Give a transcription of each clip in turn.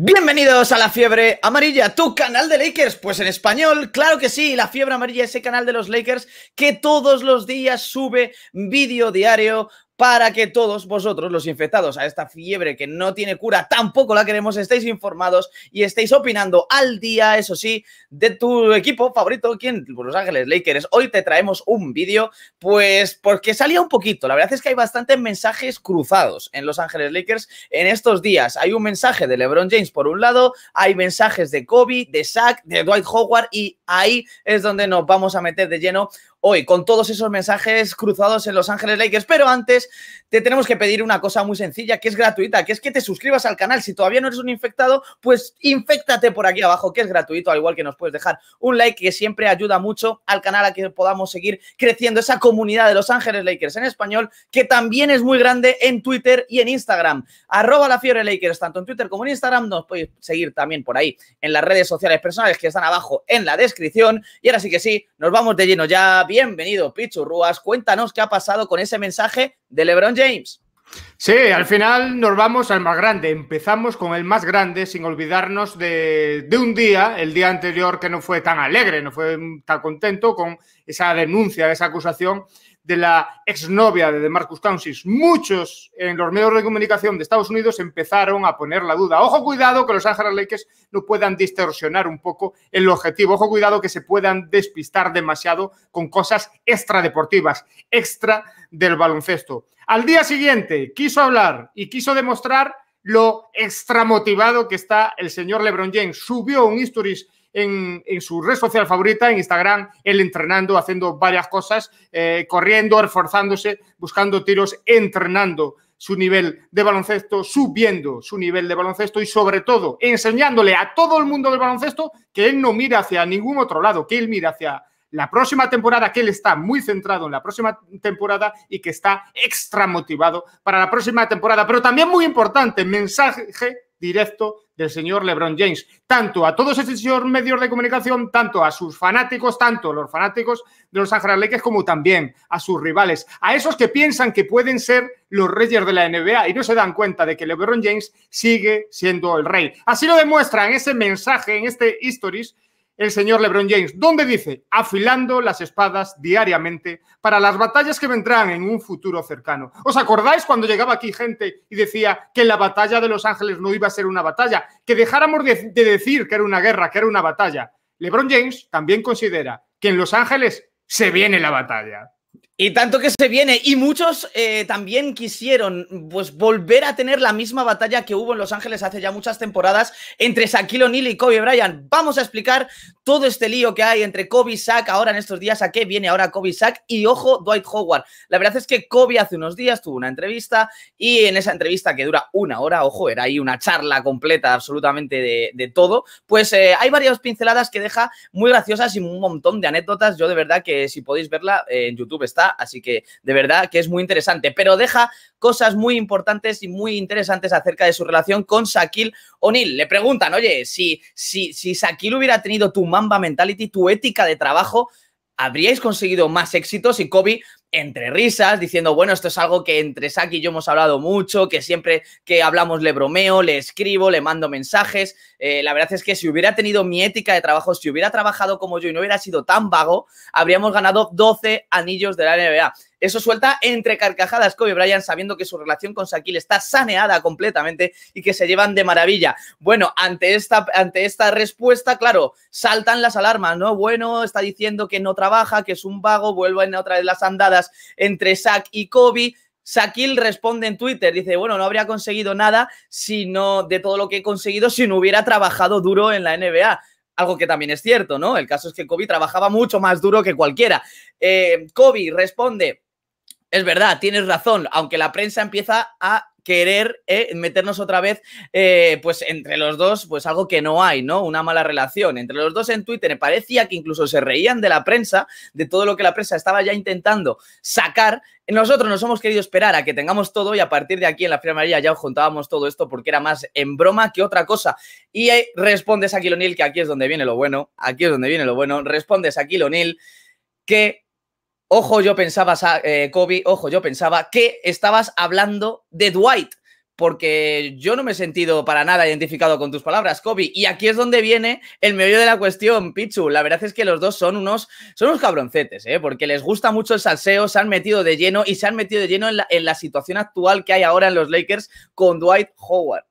Bienvenidos a La Fiebre Amarilla, tu canal de Lakers, pues en español, claro que sí, La Fiebre Amarilla, ese canal de los Lakers que todos los días sube vídeo diario para que todos vosotros, los infectados a esta fiebre que no tiene cura, tampoco la queremos, estéis informados y estéis opinando al día, eso sí, de tu equipo favorito, quién pues Los Ángeles Lakers. Hoy te traemos un vídeo, pues porque salía un poquito. La verdad es que hay bastantes mensajes cruzados en Los Ángeles Lakers en estos días. Hay un mensaje de LeBron James por un lado, hay mensajes de Kobe, de Shaq, de Dwight Howard y ahí es donde nos vamos a meter de lleno hoy con todos esos mensajes cruzados en Los Ángeles Lakers. Pero antes te tenemos que pedir una cosa muy sencilla que es gratuita, que es que te suscribas al canal. Si todavía no eres un infectado, pues infectate por aquí abajo, que es gratuito, al igual que nos puedes dejar un like que siempre ayuda mucho al canal a que podamos seguir creciendo esa comunidad de Los Ángeles Lakers en español, que también es muy grande en Twitter y en Instagram. Arroba la fiebre Lakers, tanto en Twitter como en Instagram. Nos podéis seguir también por ahí en las redes sociales personales que están abajo en la descripción. Y ahora sí que sí, nos vamos de lleno ya Bienvenido, Pichu Rúas. Cuéntanos qué ha pasado con ese mensaje de LeBron James. Sí, al final nos vamos al más grande. Empezamos con el más grande sin olvidarnos de, de, un día, el día anterior que no fue tan alegre, no fue tan contento con esa denuncia, esa acusación de la exnovia de Marcus Cousins. Muchos en los medios de comunicación de Estados Unidos empezaron a poner la duda. Ojo, cuidado que los Ángeles Lakers no puedan distorsionar un poco el objetivo. Ojo, cuidado que se puedan despistar demasiado con cosas extradeportivas, extra del baloncesto. Al día siguiente quiso hablar y quiso demostrar lo extramotivado que está el señor LeBron James. Subió un histories en, su red social favorita, en Instagram, él entrenando, haciendo varias cosas, eh, corriendo, reforzándose, buscando tiros, entrenando su nivel de baloncesto, subiendo su nivel de baloncesto y sobre todo enseñándole a todo el mundo del baloncesto que él no mira hacia ningún otro lado, que él mira hacia la próxima temporada, que él está muy centrado en la próxima temporada y que está extra motivado para la próxima temporada. Pero también muy importante, mensaje directo del señor LeBron James, tanto a todos estos medios de comunicación, tanto a sus fanáticos, tanto los fanáticos de los Ángeles Lakers como también a sus rivales, a esos que piensan que pueden ser los reyes de la NBA y no se dan cuenta de que LeBron James sigue siendo el rey. Así lo demuestra en ese mensaje, en este Histories el señor LeBron James, ¿dónde dice, afilando las espadas diariamente para las batallas que vendrán en un futuro cercano. ¿Os acordáis cuando llegaba aquí gente y decía que la batalla de Los Ángeles no iba a ser una batalla? Que dejáramos de decir que era una guerra, que era una batalla. LeBron James también considera que en Los Ángeles se viene la batalla. Y tanto que se viene. Y muchos eh, también quisieron pues, volver a tener la misma batalla que hubo en Los Ángeles hace ya muchas temporadas entre Shaquille O'Neal y Kobe Bryant. Vamos a explicar todo este lío que hay entre Kobe y Shaq ahora en estos días. ¿A qué viene ahora Kobe y Y ojo, Dwight Howard. La verdad es que Kobe hace unos días tuvo una entrevista y en esa entrevista que dura una hora, ojo, era ahí una charla completa absolutamente de, todo, pues eh, hay varias pinceladas que deja muy graciosas y un montón de anécdotas. Yo de verdad que si podéis verla eh, en YouTube está así que de verdad que es muy interesante, pero deja cosas muy importantes y muy interesantes acerca de su relación con Shaquille O'Neal. Le preguntan, oye, si, si, si Shaquille hubiera tenido tu mamba mentality, tu ética de trabajo, habríais conseguido más éxitos y Kobe entre risas, diciendo, bueno, esto es algo que entre Saki y yo hemos hablado mucho, que siempre que hablamos le bromeo, le escribo, le mando mensajes. Eh, la verdad es que si hubiera tenido mi ética de trabajo, si hubiera trabajado como yo y no hubiera sido tan vago, habríamos ganado 12 anillos de la NBA. Eso suelta entre carcajadas Kobe Bryant sabiendo que su relación con Shaquille está saneada completamente y que se llevan de maravilla. Bueno, ante esta, ante esta respuesta, claro, saltan las alarmas, ¿no? Bueno, está diciendo que no trabaja, que es un vago, vuelven otra vez las andadas entre Shaq y Kobe. Shaquille responde en Twitter, dice, bueno, no habría conseguido nada sino de todo lo que he conseguido si no hubiera trabajado duro en la NBA algo que también es cierto, ¿no? El caso es que Kobe trabajaba mucho más duro que cualquiera. Eh, Kobe responde, es verdad, tienes razón, aunque la prensa empieza a querer eh, meternos otra vez, eh, pues entre los dos, pues algo que no hay, ¿no? Una mala relación. Entre los dos en Twitter parecía que incluso se reían de la prensa, de todo lo que la prensa estaba ya intentando sacar. Nosotros nos hemos querido esperar a que tengamos todo y a partir de aquí en la Fría María ya juntábamos todo esto porque era más en broma que otra cosa. Y eh, respondes a Kilonil, que aquí es donde viene lo bueno, aquí es donde viene lo bueno, respondes a Kilonil que Ojo, yo pensaba, eh, Kobe, ojo, yo pensaba que estabas hablando de Dwight, porque yo no me he sentido para nada identificado con tus palabras, Kobe. Y aquí es donde viene el medio de la cuestión, Pichu. La verdad es que los dos son unos, son unos cabroncetes, ¿eh? porque les gusta mucho el salseo, se han metido de lleno y se han metido de lleno en la, en la situación actual que hay ahora en los Lakers con Dwight Howard.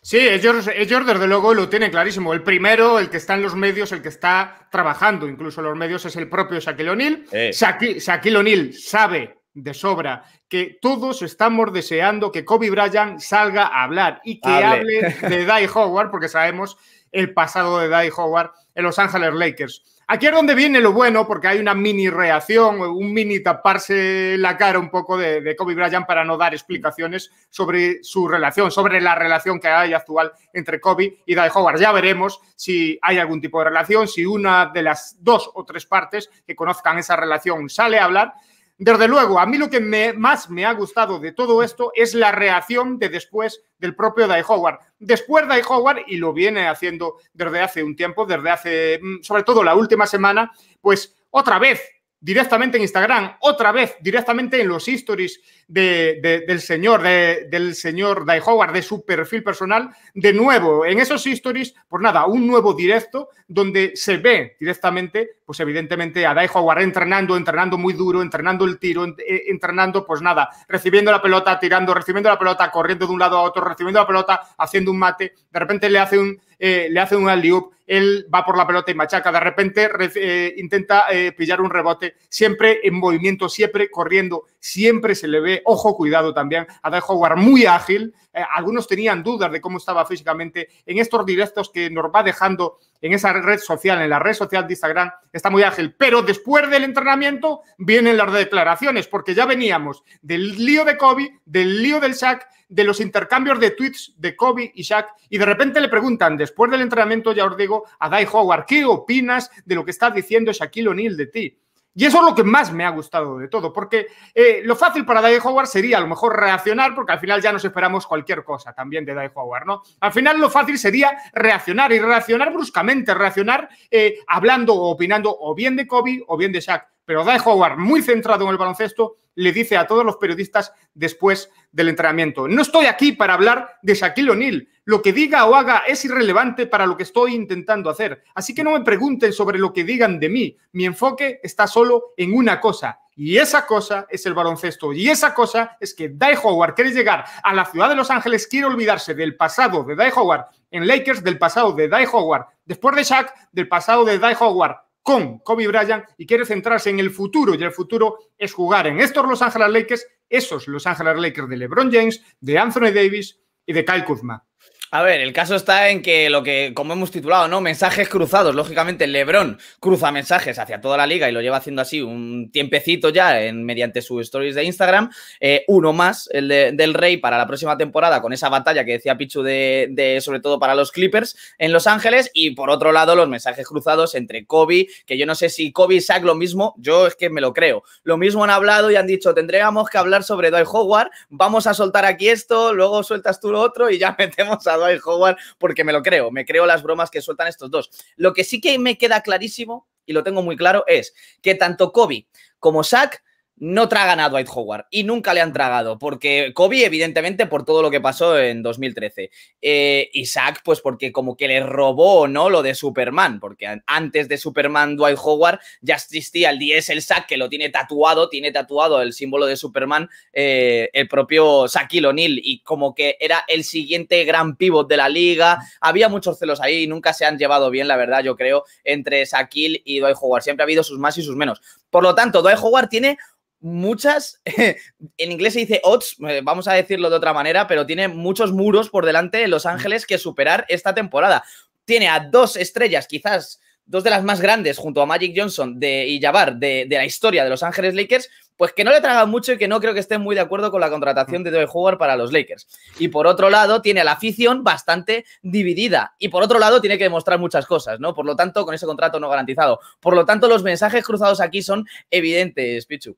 Sí, ellos, ellos desde luego lo tienen clarísimo. El primero, el que está en los medios, el que está trabajando, incluso los medios, es el propio Shaquille O'Neal. Shaquille O'Neal sabe de sobra que todos estamos deseando que Kobe Bryant salga a hablar y que hable, de Die Howard, porque sabemos el pasado de Dai Howard en Los Ángeles Lakers. Aquí es donde viene lo bueno, porque hay una mini reacción, un mini taparse la cara un poco de, Kobe Bryant para no dar explicaciones sobre su relación, sobre la relación que hay actual entre Kobe y Dai Howard. Ya veremos si hay algún tipo de relación, si una de las dos o tres partes que conozcan esa relación sale a hablar desde luego, a mí lo que más me ha gustado de todo esto es la reacción de después del propio Dai Howard. Después Dai Howard, y lo viene haciendo desde hace un tiempo, desde hace, mm, sobre todo la última semana, pues otra vez directamente en Instagram, otra vez directamente en los stories del señor, del señor Dai Howard, de su perfil personal, de nuevo, en esos stories, pues nada, un nuevo directo donde se ve directamente, pues evidentemente a Dai Howard entrenando, entrenando muy duro, entrenando el tiro, eh, entrenando, pues nada, recibiendo la pelota, tirando, recibiendo la pelota, corriendo de un lado a otro, recibiendo la pelota, haciendo un mate, de repente le hace un, eh, le hace un alley él va por la pelota y machaca, de repente eh, intenta eh, pillar un rebote, siempre en movimiento, siempre corriendo, siempre se le ve, ojo, cuidado también, a de Howard muy ágil, eh, algunos tenían dudas de cómo estaba físicamente, en estos directos que nos va dejando en esa red social, en la red social de Instagram, está muy ágil, pero después del entrenamiento vienen las declaraciones, porque ya veníamos del lío de Kobe, del lío del Shaq, de los intercambios de tweets de Kobe y Shaq, y de repente le preguntan, después del entrenamiento, ya os digo, a Dai Howard, ¿qué opinas de lo que está diciendo Shaquille O'Neal de ti? Y eso es lo que más me ha gustado de todo, porque eh, lo fácil para Dai Howard sería a lo mejor reaccionar, porque al final ya nos esperamos cualquier cosa también de Dai Howard, ¿no? Al final lo fácil sería reaccionar y reaccionar bruscamente, reaccionar eh, hablando o opinando o bien de Kobe o bien de Shaq. Pero Dai Howard, muy centrado en el baloncesto, le dice a todos los periodistas después del entrenamiento. No estoy aquí para hablar de Shaquille O'Neal. Lo que diga o haga es irrelevante para lo que estoy intentando hacer. Así que no me pregunten sobre lo que digan de mí. Mi enfoque está solo en una cosa. Y esa cosa es el baloncesto. Y esa cosa es que Dai Howard quiere llegar a la ciudad de Los Ángeles, quiere olvidarse del pasado de Dai Howard en Lakers, del pasado de Dai Howard después de Shaq, del pasado de Dai Howard con Kobe Bryant y quiere centrarse en el futuro. Y el futuro es jugar en estos Los Ángeles Lakers, esos Los Ángeles Lakers de LeBron James, de Anthony Davis y de Kyle Kuzma. A ver, el caso está en que lo que, como hemos titulado, ¿no? Mensajes cruzados. Lógicamente, Lebron cruza mensajes hacia toda la liga y lo lleva haciendo así un tiempecito ya en, mediante sus stories de Instagram. Eh, uno más, el de, del Rey, para la próxima temporada, con esa batalla que decía Pichu de, sobre todo para los Clippers en Los Ángeles. Y por otro lado, los mensajes cruzados entre Kobe, que yo no sé si Kobe y lo mismo, yo es que me lo creo. Lo mismo han hablado y han dicho, tendríamos que hablar sobre Dwight Howard, vamos a soltar aquí esto, luego sueltas tú lo otro y ya metemos a el Howard porque me lo creo, me creo las bromas que sueltan estos dos. Lo que sí que me queda clarísimo, y lo tengo muy claro, es que tanto Kobe como Zach no tragan a Dwight Howard y nunca le han tragado, porque Kobe, evidentemente, por todo lo que pasó en 2013. y eh, Isaac, pues porque como que le robó, ¿no? Lo de Superman, porque antes de Superman, Dwight Howard ya existía el el Sack, que lo tiene tatuado, tiene tatuado el símbolo de Superman, eh, el propio Shaquille O'Neal, y como que era el siguiente gran pivot de la liga. Había muchos celos ahí y nunca se han llevado bien, la verdad, yo creo, entre Shaquille y Dwight Howard. Siempre ha habido sus más y sus menos. Por lo tanto, Dwight Howard tiene muchas, en inglés se dice odds, eh, vamos a decirlo de otra manera, pero tiene muchos muros por delante de Los Ángeles que superar esta temporada. Tiene a dos estrellas, quizás dos de las más grandes junto a Magic Johnson de, y Jabbar de, la historia de Los Ángeles Lakers, pues que no le tragan mucho y que no creo que estén muy de acuerdo con la contratación de Dewey Howard para los Lakers. Y por otro lado, tiene a la afición bastante dividida. Y por otro lado, tiene que demostrar muchas cosas, ¿no? Por lo tanto, con ese contrato no garantizado. Por lo tanto, los mensajes cruzados aquí son evidentes, Pichu.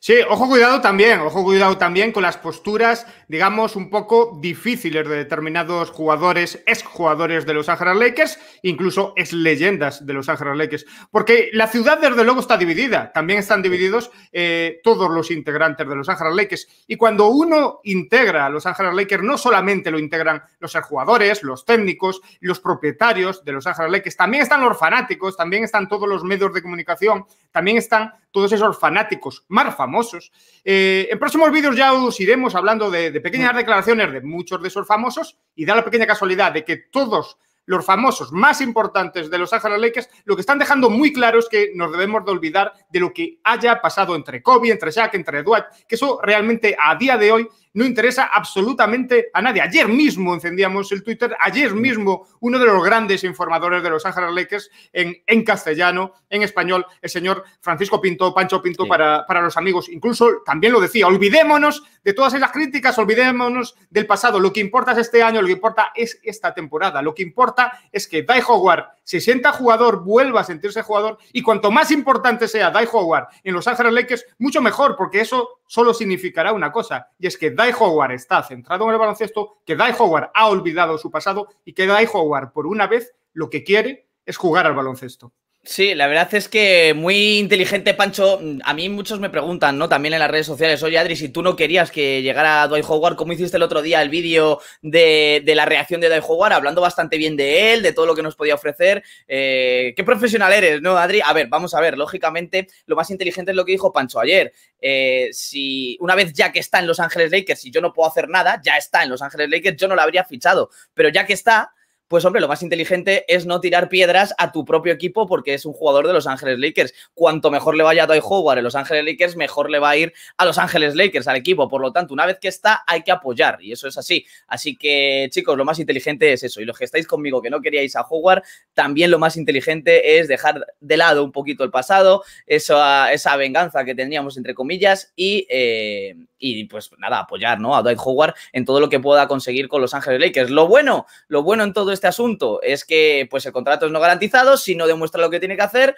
Sí, ojo cuidado también, ojo cuidado también con las posturas, digamos, un poco difíciles de determinados jugadores, ex-jugadores de los Ángeles Lakers, incluso ex leyendas de los Ángeles Lakers, porque la ciudad desde luego está dividida, también están divididos eh, todos los integrantes de los Ángeles Lakers, y cuando uno integra a los Ángeles Lakers, no solamente lo integran los jugadores, los técnicos, los propietarios de los Ángeles Lakers, también están los fanáticos, también están todos los medios de comunicación, también están todos esos fanáticos famosos. Eh, en próximos vídeos ya os iremos hablando de, pequeñas declaraciones de muchos de esos famosos y da la pequeña casualidad de que todos los famosos más importantes de los Ángeles Lakers lo que están dejando muy claro es que nos debemos de olvidar de lo que haya pasado entre Kobe, entre Shaq, entre Dwight, que eso realmente a día de hoy no interesa absolutamente a nadie. Ayer mismo encendíamos el Twitter, ayer mismo uno de los grandes informadores de Los Ángeles Lakers en, castellano, en español, el señor Francisco Pinto, Pancho Pinto, para, para los amigos, incluso también lo decía, olvidémonos de todas esas críticas, olvidémonos del pasado. Lo que importa es este año, lo que importa es esta temporada. Lo que importa es que Dai Howard se sienta jugador, vuelva a sentirse jugador y cuanto más importante sea Dai Howard en Los Ángeles Lakers, mucho mejor, porque eso solo significará una cosa y es que Dai Howard está centrado en el baloncesto, que Dai Howard ha olvidado su pasado y que Dai Howard por una vez lo que quiere es jugar al baloncesto. Sí, la verdad es que muy inteligente, Pancho. A mí muchos me preguntan, ¿no? También en las redes sociales, oye, Adri, si tú no querías que llegara Dwight Howard, ¿cómo hiciste el otro día el vídeo de, la reacción de Dwight Howard? Hablando bastante bien de él, de todo lo que nos podía ofrecer. Eh, ¿Qué profesional eres, no, Adri? A ver, vamos a ver. Lógicamente, lo más inteligente es lo que dijo Pancho ayer. Eh, si una vez ya que está en Los Ángeles Lakers, si yo no puedo hacer nada, ya está en Los Ángeles Lakers, yo no lo habría fichado. Pero ya que está, pues hombre, lo más inteligente es no tirar piedras a tu propio equipo porque es un jugador de Los Ángeles Lakers. Cuanto mejor le vaya a Dwight Howard en Los Ángeles Lakers, mejor le va a ir a Los Ángeles Lakers, al equipo. Por lo tanto, una vez que está, hay que apoyar y eso es así. Así que, chicos, lo más inteligente es eso. Y los que estáis conmigo que no queríais a Howard, también lo más inteligente es dejar de lado un poquito el pasado, esa, esa venganza que teníamos, entre comillas, y, eh, y pues nada, apoyar ¿no? a Dwight Howard en todo lo que pueda conseguir con Los Ángeles Lakers. Lo bueno, lo bueno en todo esto este asunto es que pues el contrato es no garantizado, si no demuestra lo que tiene que hacer,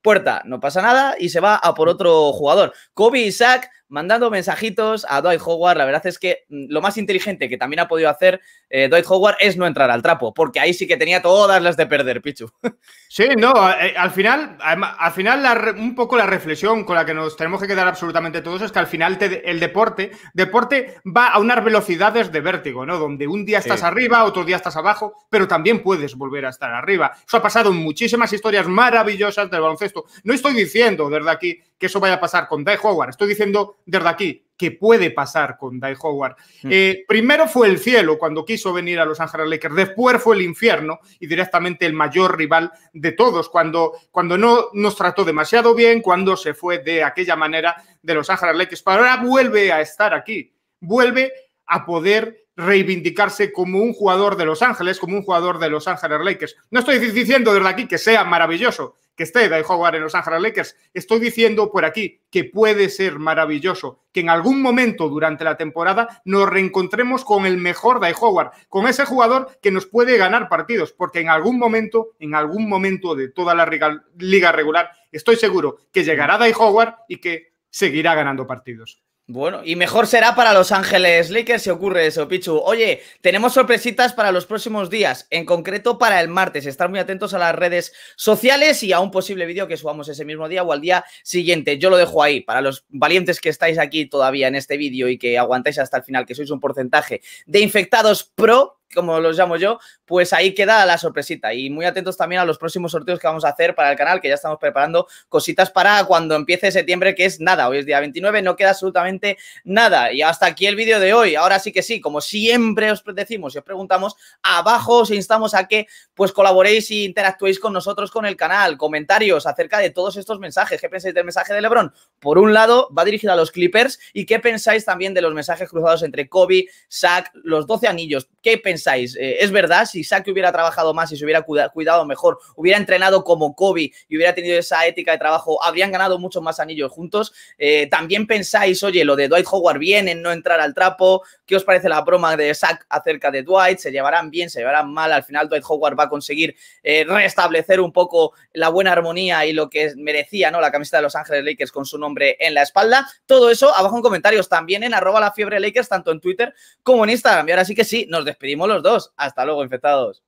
puerta, no pasa nada y se va a por otro jugador. Kobe Isaac mandando mensajitos a Dwight Howard. La verdad es que mm, lo más inteligente que también ha podido hacer eh, Dwight Howard es no entrar al trapo, porque ahí sí que tenía todas las de perder, Pichu. Sí, no, eh, al final, al final un poco la reflexión con la que nos tenemos que quedar absolutamente todos es que al final el deporte, deporte va a unas velocidades de vértigo, ¿no? Donde un día estás arriba, otro día estás abajo, pero también puedes volver a estar arriba. Eso ha pasado en muchísimas historias maravillosas del baloncesto. No estoy diciendo desde aquí que eso vaya a pasar con Dai Howard. Estoy diciendo desde aquí que puede pasar con Dai Howard. Mm. Eh, primero fue el cielo cuando quiso venir a Los Ángeles Lakers, después fue el infierno y directamente el mayor rival de todos, cuando, cuando no nos trató demasiado bien, cuando se fue de aquella manera de Los Ángeles Lakers. Pero ahora vuelve a estar aquí, vuelve a poder reivindicarse como un jugador de Los Ángeles, como un jugador de Los Ángeles Lakers. No estoy diciendo desde aquí que sea maravilloso que esté Dai Howard en Los Ángeles Lakers. Estoy diciendo por aquí que puede ser maravilloso que en algún momento durante la temporada nos reencontremos con el mejor Dai Howard, con ese jugador que nos puede ganar partidos, porque en algún momento, en algún momento de toda la liga regular, estoy seguro que llegará Dai Howard y que seguirá ganando partidos. Bueno, y mejor será para Los Ángeles Lakers si ocurre eso, Pichu. Oye, tenemos sorpresitas para los próximos días, en concreto para el martes. Estar muy atentos a las redes sociales y a un posible vídeo que subamos ese mismo día o al día siguiente. Yo lo dejo ahí. Para los valientes que estáis aquí todavía en este vídeo y que aguantáis hasta el final, que sois un porcentaje de infectados pro, como los llamo yo, pues ahí queda la sorpresita. Y muy atentos también a los próximos sorteos que vamos a hacer para el canal, que ya estamos preparando cositas para cuando empiece septiembre, que es nada. Hoy es día 29, no queda absolutamente nada. Y hasta aquí el vídeo de hoy. Ahora sí que sí, como siempre os decimos y os preguntamos, abajo os instamos a que pues colaboréis e interactuéis con nosotros, con el canal, comentarios acerca de todos estos mensajes. ¿Qué pensáis del mensaje de Lebron? Por un lado, va dirigido a los Clippers. ¿Y qué pensáis también de los mensajes cruzados entre Kobe, Shaq, los 12 anillos? ¿Qué pensáis? pensáis? Eh, ¿Es verdad? Si Saki hubiera trabajado más y se hubiera cuidado mejor, hubiera entrenado como Kobe y hubiera tenido esa ética de trabajo, habrían ganado muchos más anillos juntos. Eh, también pensáis, oye, lo de Dwight Howard bien en no entrar al trapo. ¿Qué os parece la broma de Sack acerca de Dwight? ¿Se llevarán bien? ¿Se llevarán mal? Al final Dwight Howard va a conseguir eh, restablecer un poco la buena armonía y lo que merecía, ¿no? La camiseta de Los Ángeles Lakers con su nombre en la espalda. Todo eso abajo en comentarios, también en arroba la fiebre Lakers, tanto en Twitter como en Instagram. Y ahora sí que sí, nos despedimos los dos. Hasta luego, infectados.